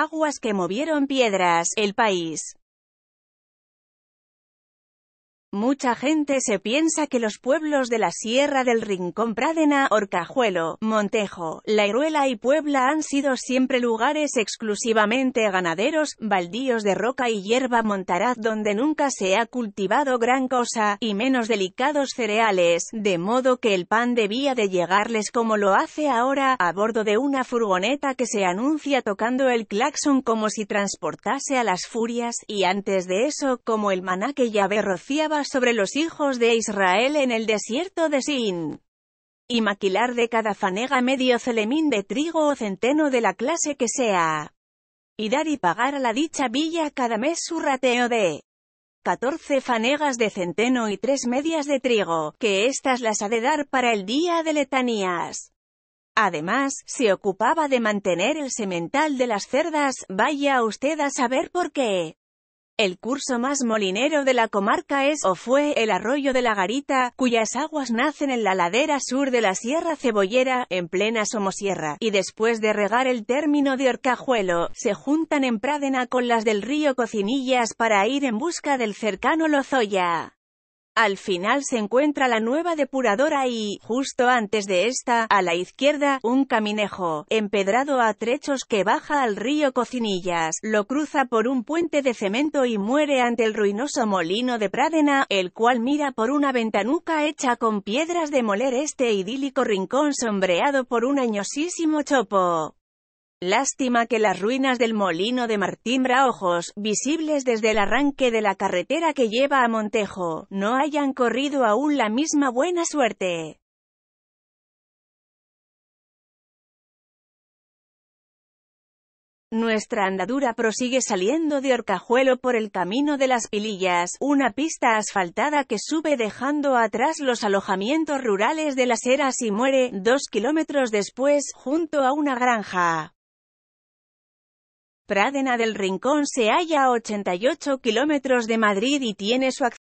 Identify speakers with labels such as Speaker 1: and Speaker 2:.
Speaker 1: aguas que movieron piedras, el país. Mucha gente se piensa que los pueblos de la Sierra del Rincón Pradena, Orcajuelo, Montejo, La y Puebla han sido siempre lugares exclusivamente ganaderos, baldíos de roca y hierba montaraz donde nunca se ha cultivado gran cosa, y menos delicados cereales, de modo que el pan debía de llegarles como lo hace ahora, a bordo de una furgoneta que se anuncia tocando el claxon como si transportase a las furias, y antes de eso, como el maná que ve sobre los hijos de Israel en el desierto de Sin. Y maquilar de cada fanega medio celemín de trigo o centeno de la clase que sea. Y dar y pagar a la dicha villa cada mes su rateo de 14 fanegas de centeno y tres medias de trigo, que éstas las ha de dar para el día de letanías. Además, se ocupaba de mantener el semental de las cerdas, vaya usted a saber por qué. El curso más molinero de la comarca es, o fue, el arroyo de la Garita, cuyas aguas nacen en la ladera sur de la Sierra Cebollera, en plena Somosierra, y después de regar el término de Orcajuelo, se juntan en Pradena con las del río Cocinillas para ir en busca del cercano Lozoya. Al final se encuentra la nueva depuradora y, justo antes de esta, a la izquierda, un caminejo, empedrado a trechos que baja al río Cocinillas, lo cruza por un puente de cemento y muere ante el ruinoso molino de Pradena, el cual mira por una ventanuca hecha con piedras de moler este idílico rincón sombreado por un añosísimo chopo. Lástima que las ruinas del molino de Martín Braojos, visibles desde el arranque de la carretera que lleva a
Speaker 2: Montejo, no hayan corrido aún la misma buena suerte. Nuestra andadura prosigue saliendo de Orcajuelo por el camino de las Pilillas, una pista
Speaker 1: asfaltada que sube dejando atrás los alojamientos rurales de las eras y muere, dos kilómetros después, junto a una granja.
Speaker 2: Pradena del Rincón se halla a 88 kilómetros de Madrid y tiene su acceso